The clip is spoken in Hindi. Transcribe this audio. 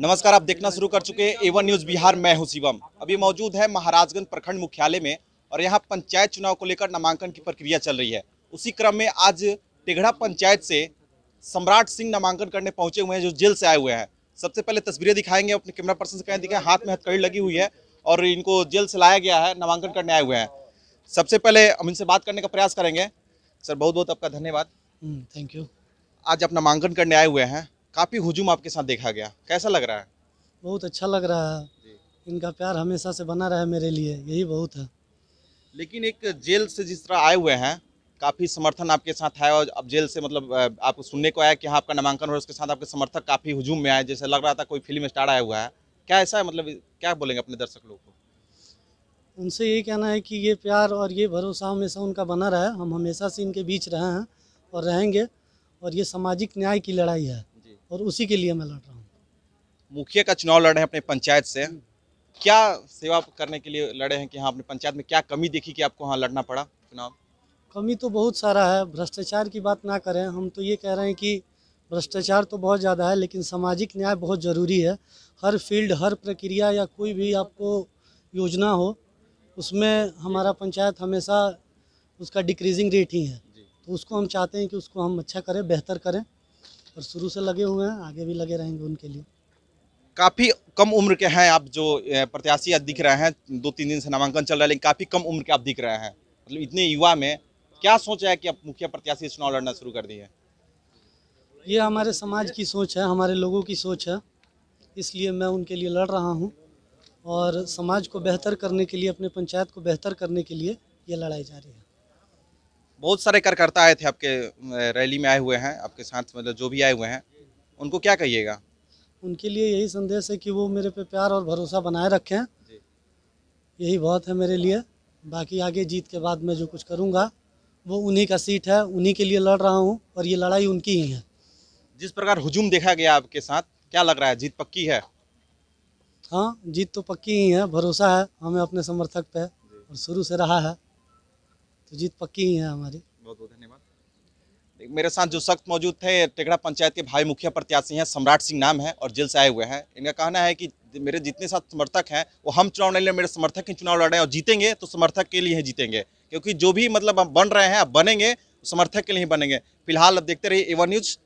नमस्कार आप देखना शुरू कर चुके हैं एवन न्यूज बिहार मैं हूं शिवम अभी मौजूद है महाराजगंज प्रखंड मुख्यालय में और यहां पंचायत चुनाव को लेकर नामांकन की प्रक्रिया चल रही है उसी क्रम में आज टिघड़ा पंचायत से सम्राट सिंह नामांकन करने पहुंचे हुए हैं जो जेल से आए हुए हैं सबसे पहले तस्वीरें दिखाएंगे अपने कैमरा पर्सन से कहें दिखाए हाथ में हथकड़ी लगी हुई है और इनको जेल से लाया गया है नामांकन करने आए हुए हैं सबसे पहले हम इनसे बात करने का प्रयास करेंगे सर बहुत बहुत आपका धन्यवाद थैंक हम्म, यू आज आप नामांकन करने आए हुए हैं काफ़ी हुजूम आपके साथ देखा गया कैसा लग रहा है बहुत अच्छा लग रहा है इनका प्यार हमेशा से बना रहा है मेरे लिए यही बहुत है लेकिन एक जेल से जिस तरह आए हुए हैं काफ़ी समर्थन आपके साथ है और अब जेल से मतलब आपको सुनने को आया कि हाँ आपका नामांकन हो रहा है उसके साथ आपके समर्थक काफ़ी हुजूम में आए जैसे लग रहा था कोई फिल्म स्टार आया हुआ है क्या ऐसा है मतलब क्या बोलेंगे अपने दर्शक लोगों को उनसे यही कहना है कि ये प्यार और ये भरोसा हमेशा उनका बना रहा है हम हमेशा से इनके बीच रहे हैं और रहेंगे और ये सामाजिक न्याय की लड़ाई है और उसी के लिए मैं लड़ रहा हूँ मुखिया का चुनाव लड़ रहे हैं अपने पंचायत से क्या सेवा करने के लिए लड़े हैं कि हाँ अपने पंचायत में क्या कमी देखी कि आपको हाँ लड़ना पड़ा चुनाव कमी तो बहुत सारा है भ्रष्टाचार की बात ना करें हम तो ये कह रहे हैं कि भ्रष्टाचार तो बहुत ज़्यादा है लेकिन सामाजिक न्याय बहुत ज़रूरी है हर फील्ड हर प्रक्रिया या कोई भी आपको योजना हो उसमें हमारा पंचायत हमेशा उसका डिक्रीजिंग रेट ही है तो उसको हम चाहते हैं कि उसको हम अच्छा करें बेहतर करें और शुरू से लगे हुए हैं आगे भी लगे रहेंगे उनके लिए काफ़ी कम उम्र के हैं आप जो प्रत्याशी आज दिख रहे हैं दो तीन दिन से नामांकन चल रहा है लेकिन काफ़ी कम उम्र के आप दिख रहे हैं मतलब इतने युवा में क्या सोच है कि आप मुखिया प्रत्याशी चुनाव लड़ना शुरू कर दिए ये हमारे समाज की सोच है हमारे लोगों की सोच है इसलिए मैं उनके लिए लड़ रहा हूँ और समाज को बेहतर करने के लिए अपने पंचायत को बेहतर करने के लिए ये लड़ाई जारी है बहुत सारे कार्यकर्ता आए थे आपके रैली में आए हुए हैं आपके साथ मतलब जो भी आए हुए हैं उनको क्या कहिएगा उनके लिए यही संदेश है कि वो मेरे पे प्यार और भरोसा बनाए रखें यही बहुत है मेरे लिए बाकी आगे जीत के बाद मैं जो कुछ करूँगा वो उन्हीं का सीट है उन्हीं के लिए लड़ रहा हूँ और ये लड़ाई उनकी ही है जिस प्रकार हुजूम देखा गया आपके साथ क्या लग रहा है जीत पक्की है हाँ जीत तो पक्की ही है भरोसा है हमें अपने समर्थक पे और शुरू से रहा है तो जीत पक्की ही है हमारी बहुत बहुत धन्यवाद मेरे साथ जो सख्त मौजूद थे टेकड़ा पंचायत के भाई मुखिया प्रत्याशी हैं सम्राट सिंह नाम है और जेल से आए हुए हैं इनका कहना है कि मेरे जितने साथ समर्थक हैं वो हम चुनाव नहीं ले मेरे समर्थक ही चुनाव लड़ रहे हैं और जीतेंगे तो समर्थक के लिए ही जीतेंगे क्योंकि जो भी मतलब हम बन रहे हैं अब बनेंगे समर्थक के लिए ही बनेंगे फिलहाल अब देखते रहिए एवन न्यूज़